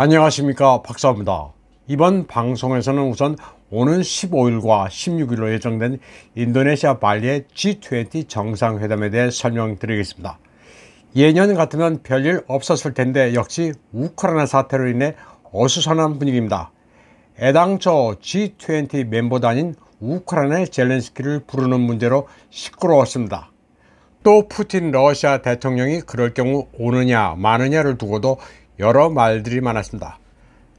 안녕하십니까 박사입니다 이번 방송에서는 우선 오는 15일과 16일로 예정된 인도네시아 발리의 G20 정상회담에 대해 설명드리겠습니다 예년 같으면 별일 없었을 텐데 역시 우크라이나 사태로 인해 어수선한 분위기입니다 애당초 G20 멤버단인 우크라이나의 젤렌스키를 부르는 문제로 시끄러웠습니다 또 푸틴 러시아 대통령이 그럴 경우 오느냐 마느냐를 두고도 여러 말들이 많았습니다.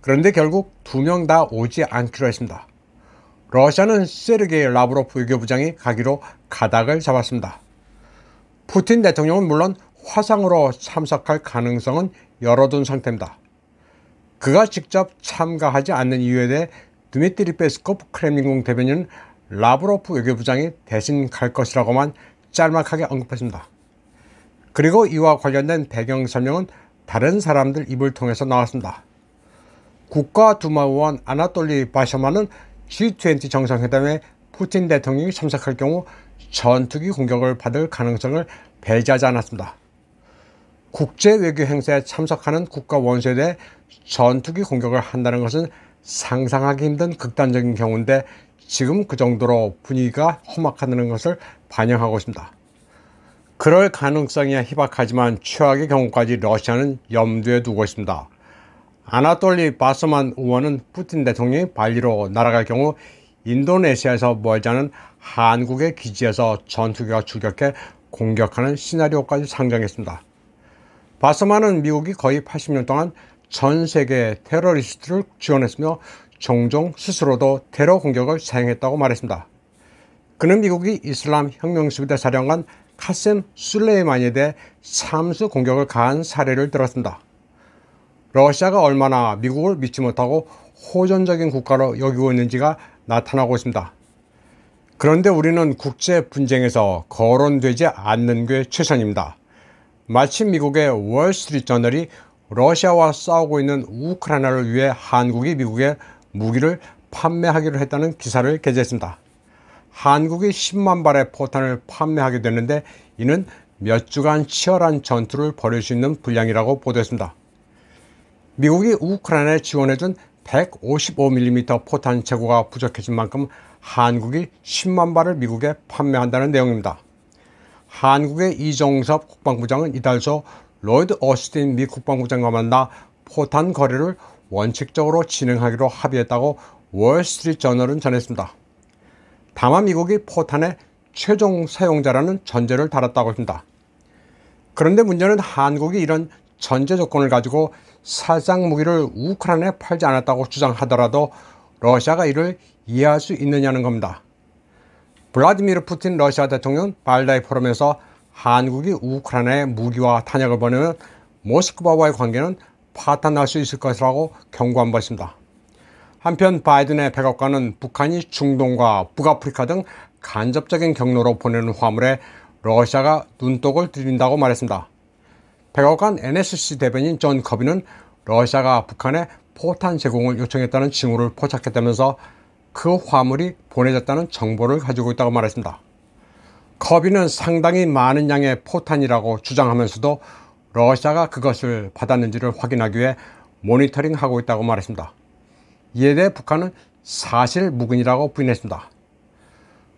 그런데 결국 두 명 다 오지 않기로 했습니다. 러시아는 세르게이 라브로프 외교부장이 가기로 가닥을 잡았습니다. 푸틴 대통령은 물론 화상으로 참석할 가능성은 열어둔 상태입니다. 그가 직접 참가하지 않는 이유에 대해 드미트리 페스코프 크렘린궁 대변인 라브로프 외교부장이 대신 갈 것이라고만 짤막하게 언급했습니다. 그리고 이와 관련된 배경 설명은 다른 사람들 입을 통해서 나왔습니다. 국가두마의원 아나톨리 바셔마는 G20 정상회담에 푸틴 대통령이 참석할 경우 전투기 공격을 받을 가능성을 배제하지 않았습니다. 국제 외교 행사에 참석하는 국가 원수에 대해 전투기 공격을 한다는 것은 상상하기 힘든 극단적인 경우인데 지금 그 정도로 분위기가 험악하다는 것을 반영하고 있습니다. 그럴 가능성이야 희박하지만 최악의 경우까지 러시아는 염두에 두고 있습니다. 아나톨리 바스만 의원은 푸틴 대통령이 발리로 날아갈 경우 인도네시아에서 멀자는 한국의 기지에서 전투기가 출격해 공격하는 시나리오까지 상정했습니다. 바스만은 미국이 거의 80년 동안 전 세계 테러리스트를 지원했으며 종종 스스로도 테러 공격을 사행했다고 말했습니다. 그는 미국이 이슬람 혁명수비대 사령관 카셈 술레이만에 대해 참수 공격을 가한 사례를 들었습니다. 러시아가 얼마나 미국을 믿지 못하고 호전적인 국가로 여기고 있는지가 나타나고 있습니다. 그런데 우리는 국제 분쟁에서 거론되지 않는 게 최선입니다. 마침 미국의 월스트리트저널이 러시아와 싸우고 있는 우크라이나를 위해 한국이 미국에 무기를 판매하기로 했다는 기사를 게재했습니다. 한국이 10만 발의 포탄을 판매하게 됐는데 이는 몇 주간 치열한 전투를 벌일 수 있는 분량이라고 보도했습니다. 미국이 우크라이나에 지원해준 155mm 포탄 재고가 부족해진 만큼 한국이 10만 발을 미국에 판매한다는 내용입니다. 한국의 이종섭 국방부장은 이달 초 로이드 어스틴 미 국방부장과 만나 포탄 거래를 원칙적으로 진행하기로 합의했다고 월스트리트저널은 전했습니다. 다만 미국이 포탄의 최종 사용자라는 전제를 달았다고 합니다. 그런데 문제는 한국이 이런 전제 조건을 가지고 사상 무기를 우크라이나에 팔지 않았다고 주장하더라도 러시아가 이를 이해할 수 있느냐는 겁니다. 블라디미르 푸틴 러시아 대통령 발다이 포럼에서 한국이 우크라이나에 무기와 탄약을 보내면 모스크바와의 관계는 파탄날 수 있을 것이라고 경고한 바 있습니다. 한편 바이든의 백악관은 북한이 중동과 북아프리카 등 간접적인 경로로 보내는 화물에 러시아가 눈독을 들인다고 말했습니다. 백악관 NSC 대변인 존 커비는 러시아가 북한에 포탄 제공을 요청했다는 징후를 포착했다면서 그 화물이 보내졌다는 정보를 가지고 있다고 말했습니다. 커비는 상당히 많은 양의 포탄이라고 주장하면서도 러시아가 그것을 받았는지를 확인하기 위해 모니터링하고 있다고 말했습니다. 이에 대해 북한은 사실 무근이라고 부인했습니다.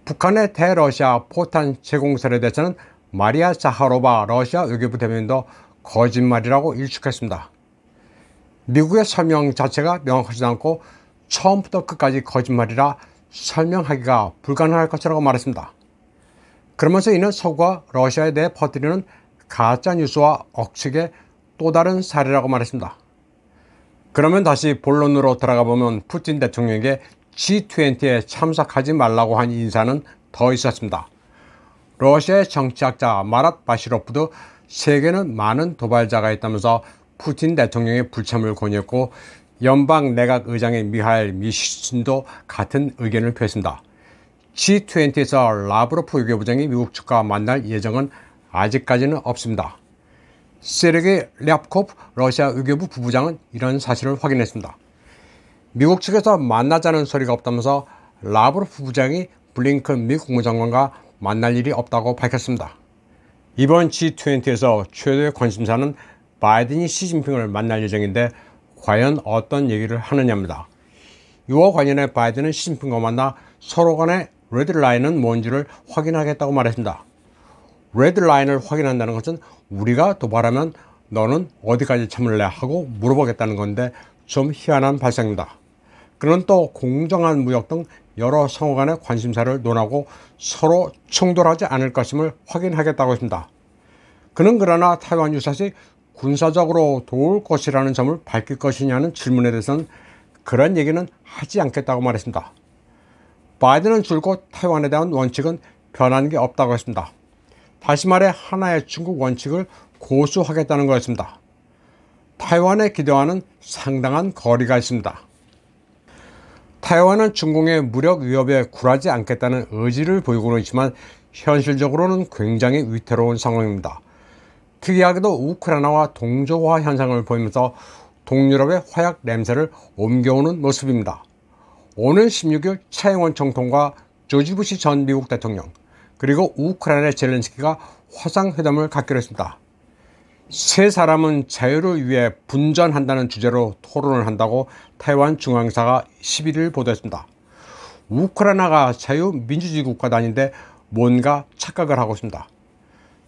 북한의 대러시아 포탄 제공설에 대해서는 마리아 자하로바 러시아 외교부 대변인도 거짓말이라고 일축했습니다. 미국의 설명 자체가 명확하지 않고 처음부터 끝까지 거짓말이라 설명하기가 불가능할 것이라고 말했습니다. 그러면서 이는 서구와 러시아에 대해 퍼뜨리는 가짜뉴스와 억측의 또 다른 사례라고 말했습니다. 그러면 다시 본론으로 들어가 보면 푸틴 대통령에게 G20에 참석하지 말라고 한 인사는 더 있었습니다. 러시아의 정치학자 마랏 바시로프도 세계는 많은 도발자가 있다면서 푸틴 대통령의 불참을 권유했고 연방 내각 의장의 미하일 미시친도 같은 의견을 표했습니다. G20에서 라브로프 외교부장이 미국 측과 만날 예정은 아직까지는 없습니다. 세르게랩랴코프 러시아 외교부 부부장은 이런 사실을 확인했습니다. 미국 측에서 만나자는 소리가 없다면서 라브로 부부장이 블링컨 미 국무장관과 만날 일이 없다고 밝혔습니다. 이번 G20에서 최대 의 관심사는 바이든이 시진핑을 만날 예정인데 과연 어떤 얘기를 하느냐입니다. 이와 관련해 바이든은 시진핑과 만나 서로 간의 레드라인은 뭔지를 확인하겠다고 말했습니다. 레드라인을 확인한다는 것은 우리가 도발하면 너는 어디까지 참을래 하고 물어보겠다는 건데 좀 희한한 발상입니다. 그는 또 공정한 무역 등 여러 상호 간의 관심사를 논하고 서로 충돌하지 않을 것임을 확인하겠다고 했습니다. 그는 그러나 타이완 유사시 군사적으로 도울 것이라는 점을 밝힐 것이냐는 질문에 대해서는 그런 얘기는 하지 않겠다고 말했습니다. 바이든은 줄곧 타이완에 대한 원칙은 변한 게 없다고 했습니다. 다시 말해 하나의 중국 원칙을 고수하겠다는 것입니다 타이완의 기대와는 상당한 거리가 있습니다. 타이완은 중국의 무력 위협에 굴하지 않겠다는 의지를 보이고는 있지만 현실적으로는 굉장히 위태로운 상황입니다. 특이하게도 우크라이나와 동조화 현상을 보이면서 동유럽의 화약 냄새를 옮겨오는 모습입니다. 오늘 16일 차영원 총통과 조지부시 전 미국 대통령, 그리고 우크라이나 젤렌스키가 화상회담을 갖기로 했습니다. 세 사람은 자유를 위해 분전한다는 주제로 토론을 한다고 타이완 중앙사가 11일 보도했습니다. 우크라이나가 자유민주주의 국가도 아닌데 뭔가 착각을 하고 있습니다.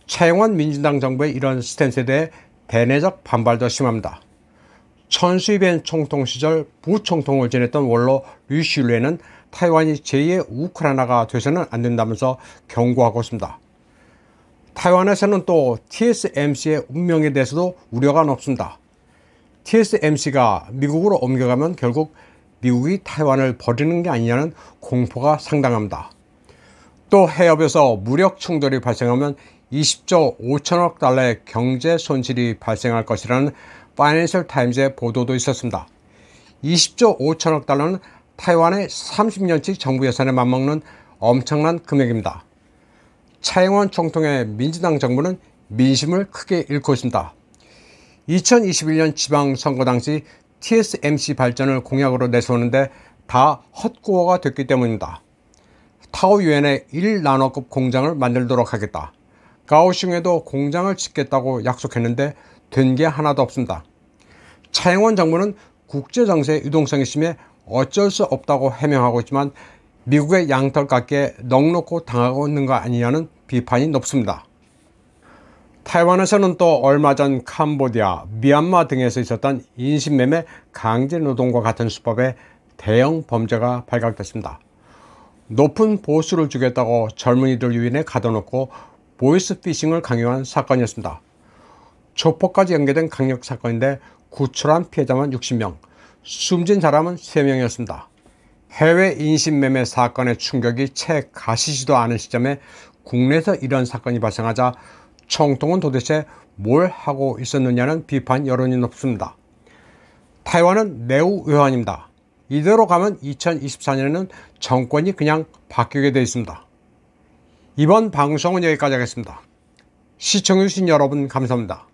차영원 민주당 정부의 이런 스탠스에 대해 대내적 반발도 심합니다. 천수이벤 총통 시절 부총통을 지냈던 원로 류시루에는 타이완이 제2의 우크라이나가 되서는 안 된다면서 경고하고 있습니다. 타이완에서는 또 TSMC의 운명에 대해서도 우려가 높습니다. TSMC가 미국으로 옮겨가면 결국 미국이 타이완을 버리는 게 아니냐는 공포가 상당합니다. 또 해협에서 무력 충돌이 발생하면 20조 5천억 달러의 경제 손실이 발생할 것이라는 파이낸셜 타임즈의 보도도 있었습니다. 20조 5천억 달러는 타이완의 30년치 정부 예산에 맞먹는 엄청난 금액입니다. 차영원 총통의 민주당 정부는 민심을 크게 잃고 있습니다. 2021년 지방선거 당시 TSMC 발전을 공약으로 내세우는데 다 헛구호가 됐기 때문입니다. 타오 유엔의 1나노급 공장을 만들도록 하겠다. 가오슝에도 공장을 짓겠다고 약속했는데 된 게 하나도 없습니다. 차영원 정부는 국제정세의 유동성이 심해 어쩔 수 없다고 해명하고 있지만 미국의 양털깎게넉넉히 당하고 있는 거 아니냐는 비판이 높습니다. 타이완에서는 또 얼마 전 캄보디아, 미얀마 등에서 있었던 인신매매 강제노동과 같은 수법의 대형 범죄가 발각됐습니다. 높은 보수를 주겠다고 젊은이들 유인에 가둬놓고 보이스피싱을 강요한 사건이었습니다. 조폭까지 연계된 강력 사건인데 구출한 피해자만 60명, 숨진 사람은 3명이었습니다. 해외 인신매매 사건의 충격이 채 가시지도 않은 시점에 국내에서 이런 사건이 발생하자 청통은 도대체 뭘 하고 있었느냐는 비판 여론이 높습니다. 타이완은 매우 의아입니다 이대로 가면 2024년에는 정권이 그냥 바뀌게 되어 있습니다. 이번 방송은 여기까지 하겠습니다. 시청해주신 여러분 감사합니다.